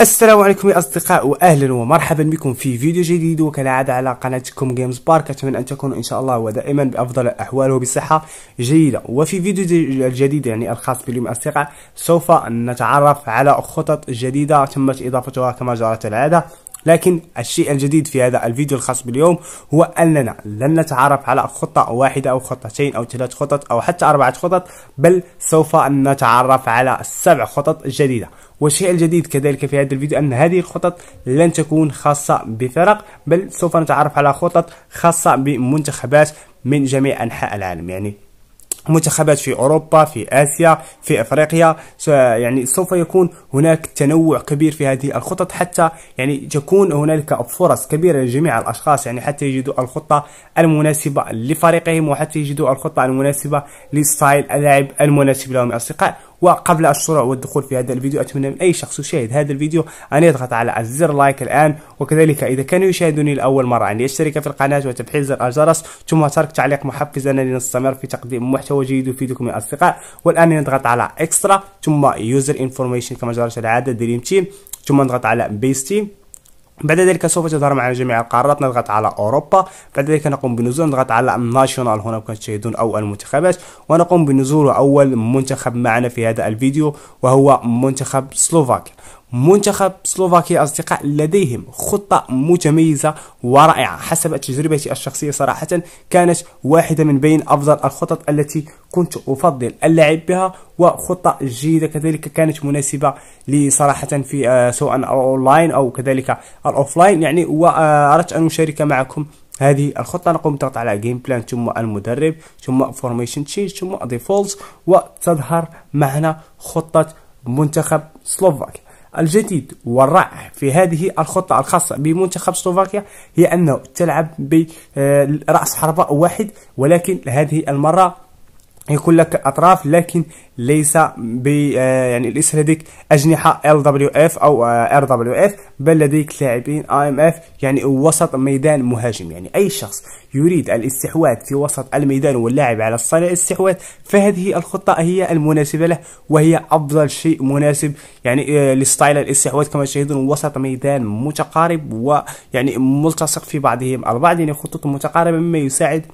السلام عليكم يا اصدقاء واهلا ومرحبا بكم في فيديو جديد وكالعاده على قناتكم جيمز بارك اتمنى ان تكونوا ان شاء الله ودائما بافضل الاحوال وبصحه جيده وفي فيديو الجديد يعني الخاص باليوم اصدقاء سوف نتعرف على خطط جديده تمت اضافتها كما جرت العاده لكن الشيء الجديد في هذا الفيديو الخاص باليوم هو أننا لن نتعرف على خطة واحدة أو خطتين أو ثلاث خطط أو حتى أربعة خطط بل سوف نتعرف على سبع خطط جديدة والشيء الجديد كذلك في هذا الفيديو أن هذه الخطط لن تكون خاصة بفرق بل سوف نتعرف على خطط خاصة بمنتخبات من جميع أنحاء العالم يعني منتخبات في اوروبا في اسيا في افريقيا يعني سوف يكون هناك تنوع كبير في هذه الخطط حتى يعني تكون هنالك فرص كبيره لجميع الاشخاص يعني حتى يجدوا الخطه المناسبه لفريقهم وحتى يجدوا الخطه المناسبه لستايل اللاعب المناسب لهم اصدقاء وقبل الشروع والدخول في هذا الفيديو أتمنى من أي شخص يشاهد هذا الفيديو أن يضغط على الزر لايك الآن وكذلك إذا كان يشاهدني لأول مرة أن يشترك في القناة وتفعيل زر الجرس ثم ترك تعليق محفز لنا لنستمر في تقديم محتوى جيد يفيدكم يا أصدقاء والآن نضغط على إكسترا ثم يوزر انفورميشن كما جرت العادة دريم تيم ثم نضغط على بيس تيم بعد ذلك سوف تظهر معنا جميع القارات نضغط على أوروبا بعد ذلك نقوم بنزول نضغط على ناشونال هنا كما تشاهدون أو المنتخبات ونقوم بنزول أول منتخب معنا في هذا الفيديو وهو منتخب سلوفاكيا منتخب سلوفاكيا أصدقاء لديهم خطة متميزة ورائعة حسب تجربتي الشخصية صراحة كانت واحدة من بين أفضل الخطط التي كنت أفضل اللعب بها وخطة جيدة كذلك كانت مناسبة لي صراحة في آه، سواء الأونلاين أو كذلك الأوفلاين يعني وأردت أن أشارك معكم هذه الخطه نقوم بالضغط على جيم بلان ثم المدرب ثم فورميشن تشيز ثم ديفولت وتظهر معنا خطه منتخب سلوفاكيا الجديد والرائع في هذه الخطة الخاصة بمنتخب سلوفاكيا هي أنه تلعب برأس آه، حربة واحد ولكن هذه المرة يكون لك اطراف لكن ليس ب آه، يعني ليس لديك اجنحه ال دبليو اف او ار دبليو اف بل لديك لاعبين اي ام اف يعني وسط ميدان مهاجم يعني اي شخص يريد الاستحواذ في وسط الميدان واللاعب على صانع الاستحواذ فهذه الخطه هي المناسبه له وهي افضل شيء مناسب يعني آه، لستايل الاستحواذ كما تشاهدون وسط ميدان متقارب ويعني ملتصق في بعضهم البعض يعني خطوط متقاربه مما يساعد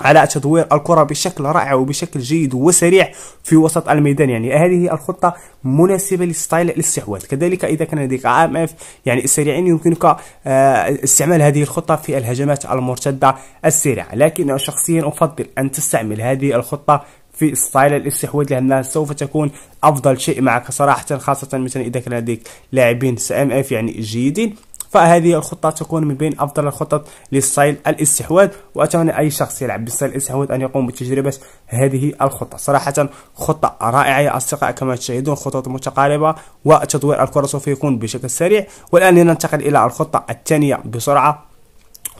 على تدوير الكرة بشكل رائع وبشكل جيد وسريع في وسط الميدان يعني هذه الخطة مناسبة لستايل الاستحواذ كذلك إذا كان لديك ام اف يعني السريعين يمكنك آه، استعمال هذه الخطة في الهجمات المرتدة السريعة لكن شخصيا أفضل أن تستعمل هذه الخطة في ستايل الاستحواذ لانها سوف تكون افضل شيء معك صراحه خاصه مثلا اذا كان لديك لاعبين ام اف يعني جيدين فهذه الخطة تكون من بين أفضل الخطط للستايل الاستحواذ وأتمنى أي شخص يلعب بستايل الاستحواذ أن يقوم بتجربة هذه الخطة صراحة خطة رائعة يا أصدقاء كما تشاهدون خطط متقاربة وتدوير الكرة سوف يكون بشكل سريع والآن لننتقل إلى الخطة الثانية بسرعة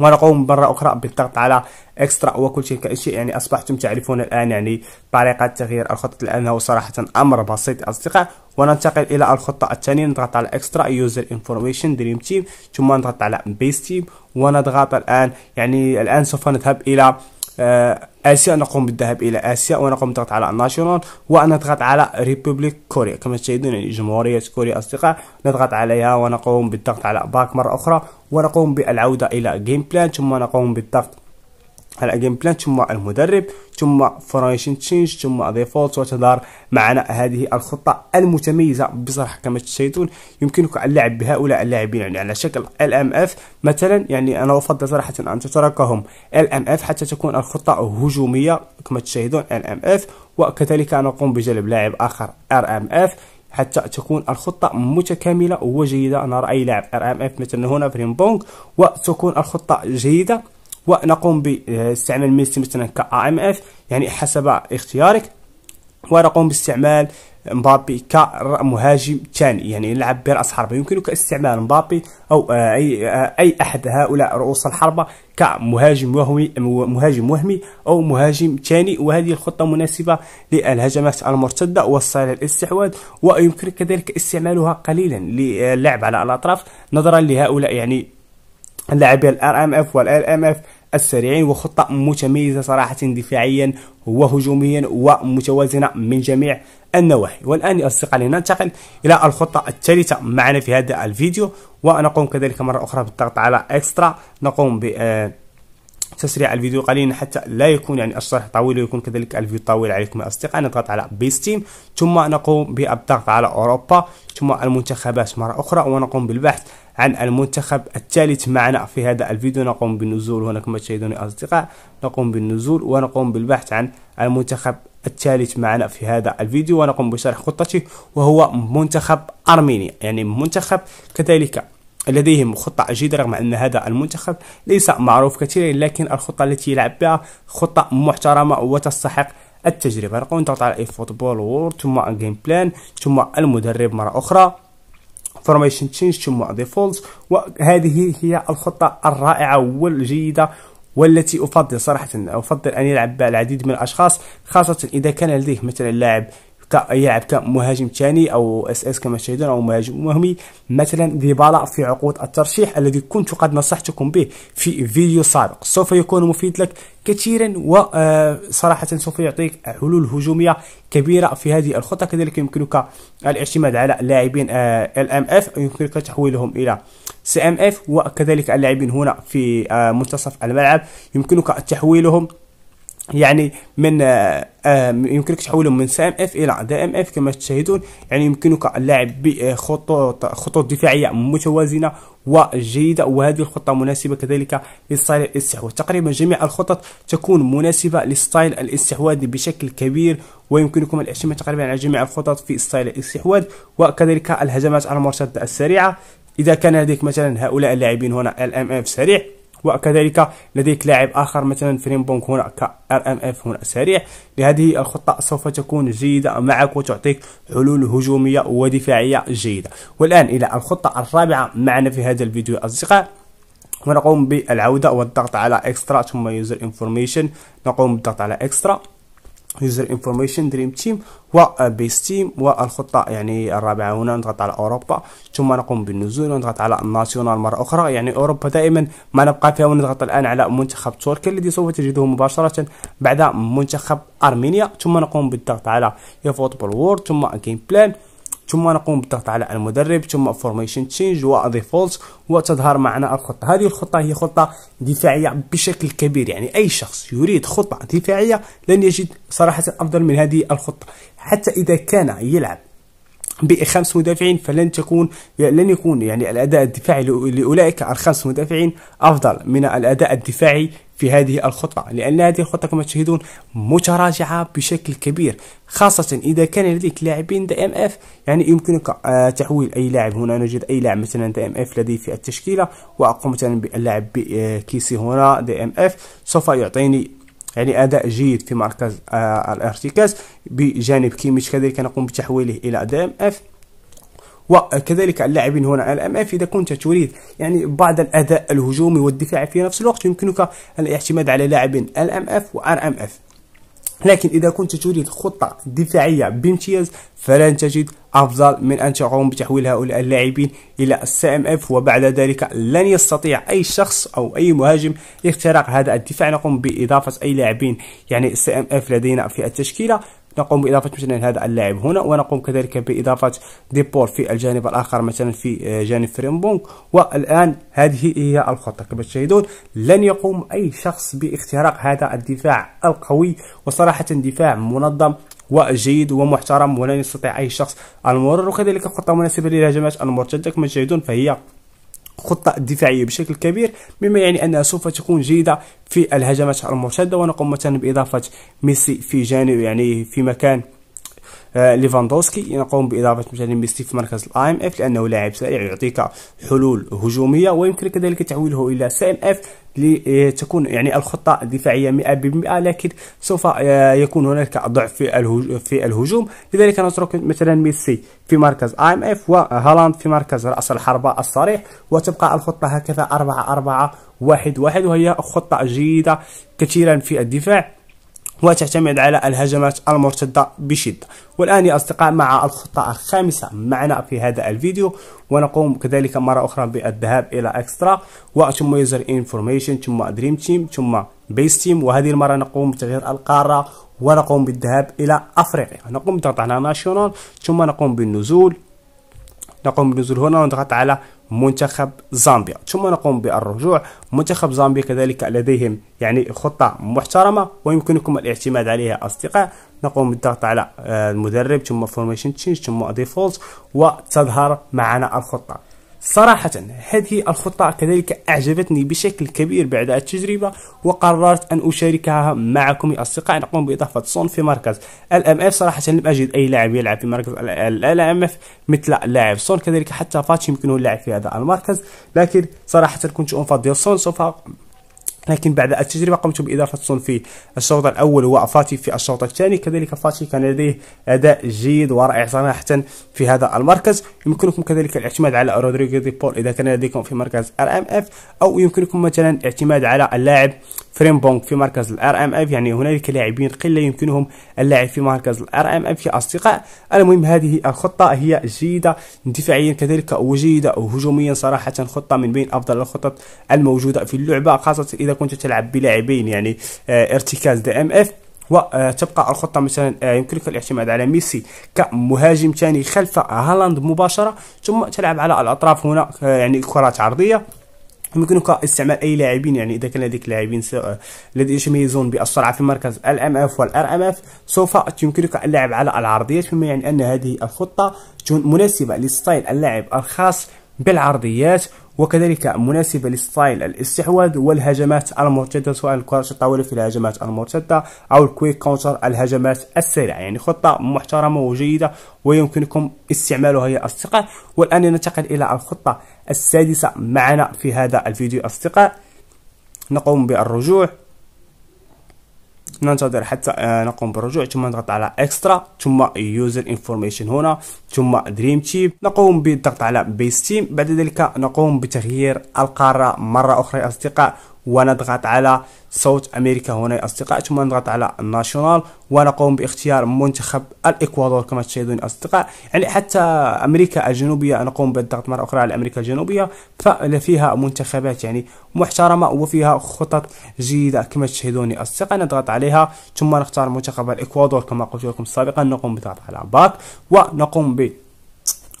وانا مره اخرى بالضغط على اكسترا وكل شيء كأشياء يعني اصبحتم تعرفون الان يعني طريقه تغيير الخطط الان هو صراحه امر بسيط اصدقاء وننتقل الى الخطه الثانيه نضغط على اكسترا يوزر انفورميشن دريم تيم ثم نضغط على بيس تيم ونضغط الان يعني الان سوف نذهب الى آه، اسيا نقوم بالذهاب الى اسيا ونقوم بالضغط على ناشونال ونضغط على ريبوبليك كوريا كما تشاهدون يعني جمهوريه كوريا اصدقاء نضغط عليها ونقوم بالضغط على باك مره اخرى ونقوم بالعودة إلى جيم بلان ثم نقوم بالضغط على جيم بلان ثم المدرب ثم فوريشن تشينج ثم ديفولت وتدار معنا هذه الخطة المتميزة بصراحة كما تشاهدون يمكنك اللعب بهؤلاء اللاعبين يعني على شكل ال ام اف مثلا يعني أنا أفضل صراحة أن تتركهم ال ام اف حتى تكون الخطة هجومية كما تشاهدون ال ام اف وكذلك نقوم أقوم بجلب لاعب آخر ار ام اف حتى تكون الخطة متكاملة وجيدة نرى أي لاعب ار ام اف مثلا هنا في ريمبونغ وتكون الخطة جيدة ونقوم باستعمال ميسي مثلا ك ام اف يعني حسب اختيارك ونقوم باستعمال مبابي كمهاجم ثاني يعني يلعب برأس حربة يمكنك استعمال مبابي أو أي أي أحد هؤلاء رؤوس الحربة كمهاجم وهمي مهاجم وهمي أو مهاجم ثاني وهذه الخطة مناسبة للهجمات المرتدة والصالة الاستحواذ ويمكنك كذلك استعمالها قليلا للعب على الأطراف نظرا لهؤلاء يعني لاعبي الار ام اف والال ام اف السريعين وخطة متميزة صراحة دفاعيا وهجوميا ومتوازنة من جميع النواحي والآن يا أصدقائي ننتقل إلى الخطة الثالثة معنا في هذا الفيديو ونقوم كذلك مرة أخرى بالضغط على إكسترا نقوم ب آه، تسريع الفيديو قليلا حتى لا يكون يعني الشرح طويل ويكون كذلك الفيديو طويل عليكم يا أصدقاء نضغط على بيستيم ثم نقوم بالضغط على أوروبا ثم المنتخبات مرة أخرى ونقوم بالبحث عن المنتخب الثالث معنا في هذا الفيديو نقوم بالنزول هنا كما تشاهدون يا أصدقاء نقوم بالنزول ونقوم بالبحث عن المنتخب الثالث معنا في هذا الفيديو ونقوم بشرح خطته وهو منتخب أرمينيا يعني منتخب كذلك لديهم خطة جيدة رغم أن هذا المنتخب ليس معروف كثيرا لكن الخطة التي يلعب بها خطة محترمة وتستحق التجربة نقوم نضغط على اي فوتبول وورد ثم جيم بلان ثم المدرب مرة أخرى فورميشن تشينج ثم ديفولت وهذه هي الخطة الرائعة والجيدة والتي أفضل صراحة أفضل أن يلعب بها العديد من الأشخاص خاصة إذا كان لديه مثلا لاعب كيلعب كمهاجم ثاني او اس اس كما تشاهدون او مهاجم مهمي مثلا ديبالا في عقود الترشيح الذي كنت قد نصحتكم به في فيديو سابق سوف يكون مفيد لك كثيرا وصراحة آه، سوف يعطيك حلول هجومية كبيرة في هذه الخطة كذلك يمكنك الاعتماد على لاعبين آه، ال ام اف يمكنك تحويلهم الى سي ام اف وكذلك اللاعبين هنا في آه، منتصف الملعب يمكنك تحويلهم يعني من آه،, آه يمكنك تحوله من سام اف الى دا ام اف كما تشاهدون يعني يمكنك اللعب بخطوط خطوط دفاعيه متوازنه وجيده وهذه الخطه مناسبه كذلك لستايل الاستحواذ تقريبا جميع الخطط تكون مناسبه لستايل الاستحواذ بشكل كبير ويمكنكم الاعتماد تقريبا على جميع الخطط في ستايل الاستحواذ وكذلك الهجمات المرتده السريعه اذا كان لديك مثلا هؤلاء اللاعبين هنا الام اف سريع وكذلك لديك لاعب آخر مثلا فريمبونك هنا كار ام اف هنا سريع لهذه الخطة سوف تكون جيدة معك وتعطيك حلول هجومية ودفاعية جيدة والآن إلى الخطة الرابعة معنا في هذا الفيديو أصدقاء ونقوم بالعودة والضغط على اكسترا ثم يوزر انفورميشن نقوم بالضغط على اكسترا يوزر انفورميشن دريم تيم وبيس تيم والخطه يعني الرابعه هنا نضغط على اوروبا ثم نقوم بالنزول ونضغط على الناسيونال مره اخرى يعني اوروبا دائما ما نبقى فيها ونضغط الان على منتخب تركيا الذي سوف تجده مباشره بعد منتخب ارمينيا ثم نقوم بالضغط على فوتبول وورد ثم جيم بلان ثم نقوم بالضغط على المدرب ثم فورميشن تشينج وديفولت وتظهر معنا الخطه هذه الخطه هي خطه دفاعيه بشكل كبير يعني اي شخص يريد خطه دفاعيه لن يجد صراحه افضل من هذه الخطه حتى اذا كان يلعب بخمس مدافعين فلن تكون لن يكون يعني الاداء الدفاعي لاولئك الخمس مدافعين افضل من الاداء الدفاعي في هذه الخطة لأن هذه الخطة كما تشاهدون متراجعة بشكل كبير خاصة إذا كان لديك لاعبين دي ام اف يعني يمكنك آه، تحويل أي لاعب هنا نجد أي لاعب مثلا دي ام اف لدي في التشكيلة وأقوم مثلا باللاعب بكيسي آه، هنا دي ام اف سوف يعطيني يعني اداء جيد في مركز آه الارتكاز بجانب كيميش كذلك نقوم بتحويله الى دي ام اف وكذلك اللاعبين هنا الأمام إذا كنت تريد يعني بعض الأداء الهجومي والدفاعي في نفس الوقت يمكنك الاعتماد على لاعبين ال ام اف وار ام اف لكن إذا كنت تريد خطة دفاعية بامتياز فلن تجد أفضل من أن تقوم بتحويل هؤلاء اللاعبين إلى السي ام اف وبعد ذلك لن يستطيع أي شخص أو أي مهاجم اختراق هذا الدفاع نقوم بإضافة أي لاعبين يعني السي ام اف لدينا في التشكيلة نقوم بإضافة مثلا هذا اللاعب هنا ونقوم كذلك بإضافة ديبور في الجانب الآخر مثلا في آه، جانب فريمبونغ والآن هذه هي الخطة كما تشاهدون لن يقوم أي شخص باختراق هذا الدفاع القوي وصراحة دفاع منظم وجيد ومحترم ولن يستطيع أي شخص المرور وكذلك خطة مناسبة للهجمات المرتدة كما تشاهدون فهي الخطه الدفاعيه بشكل كبير مما يعني أنها سوف تكون جيدة في الهجمات المرتدة ونقوم مثلا بإضافة ميسي في جانب يعني في مكان آه، ليفاندوسكي يقوم باضافه مثلا ميسي في مركز الاي ام اف لانه لاعب سريع يعطيك حلول هجوميه ويمكن كذلك تحويله الى سي ام اف لتكون يعني الخطة الدفاعيه 100% لكن سوف آه، يكون هناك ضعف في في الهجوم لذلك نترك مثلا ميسي في مركز اي ام اف وهالاند في مركز رأس الحربة الصريح وتبقى الخطة هكذا 4 4 1 1 وهي خطة جيدة كثيرا في الدفاع وتعتمد على الهجمات المرتدة بشدة والآن يا أصدقاء مع الخطة الخامسة معنا في هذا الفيديو ونقوم كذلك مرة أخرى بالذهاب إلى إكسترا وثم يوزر انفورميشن ثم دريم تيم ثم بيس تيم وهذه المرة نقوم بتغيير القارة ونقوم بالذهاب إلى أفريقيا نقوم بضغط على ناشيونال ثم نقوم بالنزول نقوم بالنزول هنا ونضغط على منتخب زامبيا ثم نقوم بالرجوع منتخب زامبيا كذلك لديهم يعني خطة محترمة ويمكنكم الاعتماد عليها أصدقاء نقوم بالضغط على آه، المدرب ثم فورميشن تشينج ثم ديفولت وتظهر معنا الخطة صراحة هذه الخطة كذلك أعجبتني بشكل كبير بعد التجربة وقررت أن أشاركها معكم يا أصدقاء نقوم بإضافة صون في مركز الام اف صراحة لم أجد أي لاعب يلعب في مركز الام اف مثل لاعب صون كذلك حتى فاتش يمكنه اللعب في هذا المركز لكن صراحة كنت أفضل صون سوف لكن بعد التجربة قمت بإضافة في الشوط الأول وفاتي في الشوط الثاني كذلك فاتي كان لديه أداء جيد ورائع صراحة في هذا المركز يمكنكم كذلك الاعتماد على رودريغو دي بول إذا كان لديكم في مركز الام اف أو يمكنكم مثلا الاعتماد على اللاعب فريم في مركز الار ام اف يعني هنالك لاعبين قله يمكنهم اللعب في مركز الار ام اف يا اصدقاء المهم هذه الخطه هي جيده دفاعيا كذلك وجيده هجوميا صراحه خطه من بين افضل الخطط الموجوده في اللعبه خاصه اذا كنت تلعب بلاعبين يعني آه، ارتكاز دي ام اف وتبقى الخطه مثلا آه، يمكنك الاعتماد على ميسي كمهاجم ثاني خلف هالاند مباشره ثم تلعب على الاطراف هنا آه، يعني كرات عرضيه يمكنك استعمال اي لاعبين يعني اذا كان لديك لاعبين الذين يتميزون بالسرعه في مركز الام اف والار ام اف سوف يمكنك اللعب على العرضيات مما يعني ان هذه الخطه تكون مناسبه لستايل اللاعب الخاص بالعرضيات وكذلك مناسبة لستايل الاستحواذ والهجمات المرتدة سواء الكرة الطاولة في الهجمات المرتدة أو الكويك كونتر الهجمات السريعة يعني خطة محترمة وجيدة ويمكنكم استعمالها يا أصدقاء والآن ننتقل إلى الخطة السادسة معنا في هذا الفيديو أصدقاء نقوم بالرجوع ننتظر حتى آه، نقوم بالرجوع ثم نضغط على اكسترا ثم يوزر انفورميشن هنا ثم دريم تيم نقوم بالضغط على بيس تيم بعد ذلك نقوم بتغيير القاره مره اخرى يا اصدقاء ونضغط على صوت امريكا هنا يا اصدقاء ثم نضغط على الناشونال ونقوم باختيار منتخب الاكوادور كما تشاهدون اصدقاء يعني حتى امريكا الجنوبيه نقوم بالضغط مره اخرى على امريكا الجنوبيه ففيها منتخبات يعني محترمه وفيها خطط جيده كما تشاهدون اصدقاء نضغط عليها ثم نختار منتخب الاكوادور كما قلت لكم سابقا نقوم بالضغط على باك ونقوم ب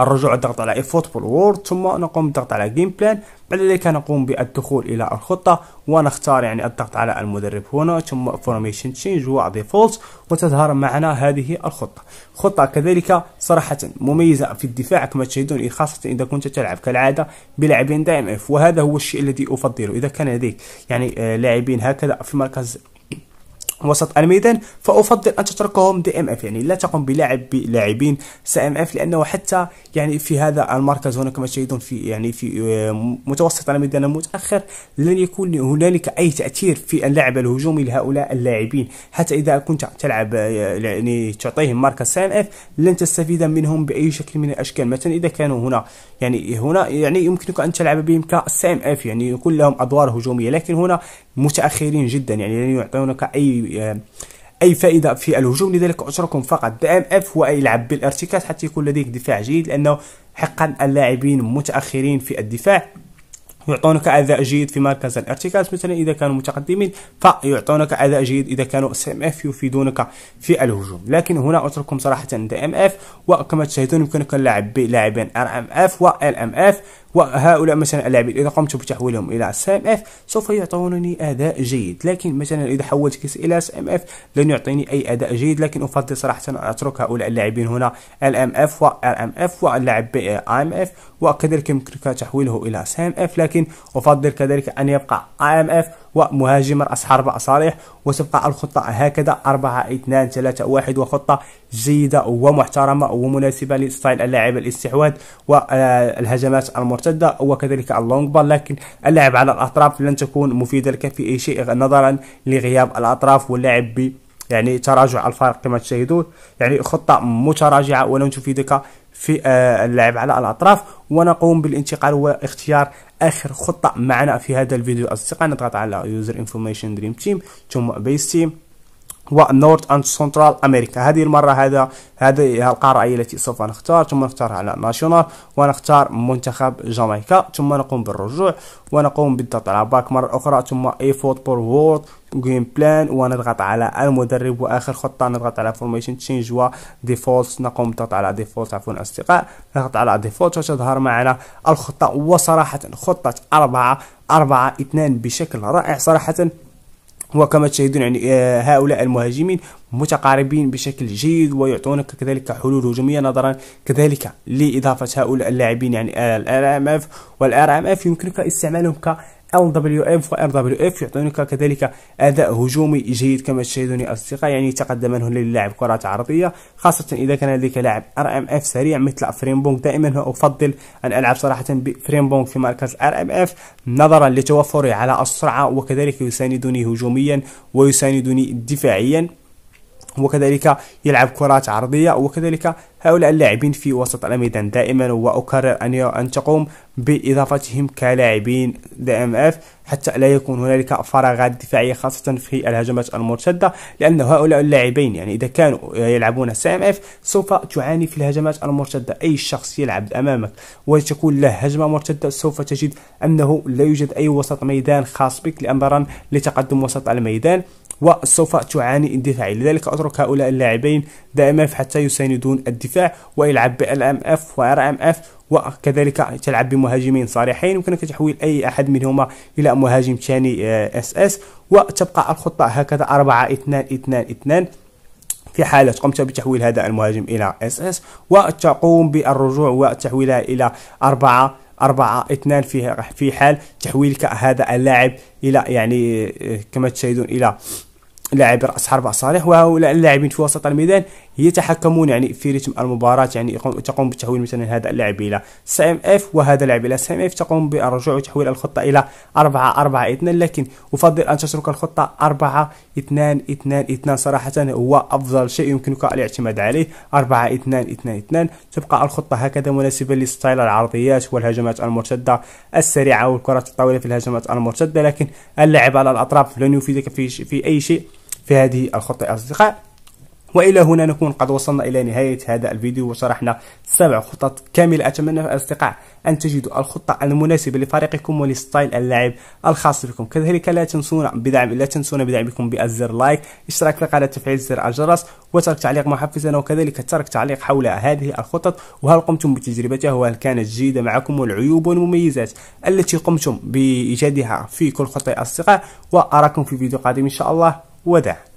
الرجوع الضغط على فوتبول وورد ثم نقوم بالضغط على جيم بلان بعد ذلك نقوم بالدخول الى الخطة ونختار يعني الضغط على المدرب هنا ثم فورميشن تشينج وديفولت وتظهر معنا هذه الخطة خطة كذلك صراحة مميزة في الدفاع كما تشاهدون خاصة اذا كنت تلعب كالعادة بلاعبين دائم اف وهذا هو الشيء الذي افضله اذا كان لديك يعني آه، لاعبين هكذا في مركز وسط الميدان فافضل ان تتركهم دي ام اف يعني لا تقوم بلعب بلاعبين سي ام اف لانه حتى يعني في هذا المركز هنا كما تشاهدون في يعني في آه، متوسط الميدان المتاخر لن يكون هنالك اي تاثير في اللعب الهجومي لهؤلاء اللاعبين حتى اذا كنت تلعب آه، يعني تعطيهم مركز سي ام اف لن تستفيد منهم باي شكل من الاشكال مثلا اذا كانوا هنا يعني هنا يعني يمكنك ان تلعب بهم كسي ام اف يعني يكون لهم ادوار هجوميه لكن هنا متاخرين جدا يعني لن يعطونك اي أي فائدة في الهجوم لذلك أشركم فقط ام اف ويلعب بالارتكاز حتى يكون لديك دفاع جيد لأنه حقا اللاعبين متأخرين في الدفاع يعطونك اداء جيد في مركز الارتكاز مثلا اذا كانوا متقدمين فيعطونك اداء جيد اذا كانوا اس ام اف يفيدونك في الهجوم لكن هنا اترككم صراحه دي ام اف وكما تشاهدون يمكنك اللعب بلاعبين ار ام اف والام اف وهؤلاء مثلا اللاعبين إذا قمت بتحويلهم إلى اس ام اف سوف يعطونني أداء جيد لكن مثلا إذا حولت كيس إلى اس ام اف لن يعطيني أي أداء جيد لكن أفضل صراحة أن أترك هؤلاء اللاعبين هنا ال ام اف و ال ام اف واللاعب اي ام اف وكذلك يمكنك تحويله إلى اس ام اف لكن أفضل كذلك أن يبقى اي ام اف ومهاجما أصحاب أصالح وتبقى الخطة هكذا 4 2 3 1 وخطة جيدة ومحترمة ومناسبة لستايل اللاعب الاستحواذ والهجمات المرتدة وكذلك اللونج بال لكن اللعب على الأطراف لن تكون مفيدة لك في أي شيء نظرا لغياب الأطراف واللعب يعني تراجع الفارق كما تشاهدون يعني خطة متراجعة ولن تفيدك في آه، اللعب على الأطراف ونقوم بالانتقال واختيار آخر خطة معنا في هذا الفيديو أصدقاء نضغط على User Information Dream Team ثم Base Team ونورث اند سنترال امريكا هذه المره هذا هذه القاره هي التي سوف نختار ثم نختار على ناشونال ونختار منتخب جامايكا ثم نقوم بالرجوع ونقوم بالضغط على باك مره اخرى ثم اي فوت بور وورد جيم بلان ونضغط على المدرب واخر خطه نضغط على فورميشن تشينج و ديفولت نقوم بالضغط على ديفولت عفوا اصدقاء نضغط على ديفولت وتظهر معنا الخطه وصراحه خطه 4 4 2 بشكل رائع صراحه وكما تشاهدون يعني آه، هؤلاء المهاجمين متقاربين بشكل جيد ويعطونك كذلك حلول هجوميه نظرا كذلك لاضافه هؤلاء اللاعبين يعني آه، الار ام اف والار ام اف يمكنك استعمالهم ك ال دبليو اف دبليو اف يعطونك كذلك أداء هجومي جيد كما تشاهدون أصدقاء يعني تقدم منه للاعب كرات عرضية خاصة إذا كان لديك لاعب ار ام اف سريع مثل فريمبونغ دائما أفضل أن ألعب صراحة بفريمبونغ في مركز ار ام اف نظرا لتوفره على السرعة وكذلك يساندني هجوميا ويساندني دفاعيا وكذلك يلعب كرات عرضية وكذلك هؤلاء اللاعبين في وسط الميدان دائما وأكرر أن أن تقوم بإضافتهم كلاعبين دي ام اف حتى لا يكون هنالك فراغات دفاعية خاصة في الهجمات المرتدة لأن هؤلاء اللاعبين يعني إذا كانوا يلعبون سي ام اف سوف تعاني في الهجمات المرتدة أي شخص يلعب أمامك وتكون له هجمة مرتدة سوف تجد أنه لا يوجد أي وسط ميدان خاص بك لأمرا لتقدم وسط الميدان وسوف تعاني اندفاعي لذلك أترك هؤلاء اللاعبين دائما حتى يساندون الدفاع ويلعب بال ام اف وار ام اف وكذلك تلعب بمهاجمين صريحين يمكنك تحويل اي احد منهما الى مهاجم ثاني آه، اس اس وتبقى الخطه هكذا 4 2 2 2 في حالة قمت بتحويل هذا المهاجم إلى اس اس وتقوم بالرجوع وتحويلها إلى أربعة 4 2 في في حال تحويلك هذا اللاعب الى يعني آه، كما تشاهدون الى لاعب راس حربة صالح وهؤلاء اللاعبين في وسط الميدان يتحكمون يعني في رتم المباراة يعني تقوم بتحويل مثلا هذا اللاعب إلى سام اف وهذا اللاعب إلى سام اف تقوم بالرجوع وتحويل الخطة إلى 4 4 2 لكن أفضل أن تترك الخطة 4 2 2 2 صراحة هو أفضل شيء يمكنك الاعتماد عليه 4 2 2 2 تبقى الخطة هكذا مناسبة لستايل العرضيات والهجمات المرتدة السريعة والكرات الطويلة في الهجمات المرتدة لكن اللعب على الأطراف لن يفيدك في, في أي شيء في هذه الخطة يا أصدقاء والى هنا نكون قد وصلنا الى نهايه هذا الفيديو وشرحنا سبع خطط كامله اتمنى الاصدقاء ان تجدوا الخطه المناسبه لفريقكم ولستايل اللعب الخاص بكم كذلك لا تنسونا بدعم لا تنسونا بدعمكم بالزر لايك اشتراك في القناه تفعيل زر الجرس وترك تعليق محفزا وكذلك ترك تعليق حول هذه الخطط وهل قمتم بتجربتها وهل كانت جيده معكم والعيوب والمميزات التي قمتم بايجادها في كل خطه اصدقاء واراكم في فيديو قادم ان شاء الله وداع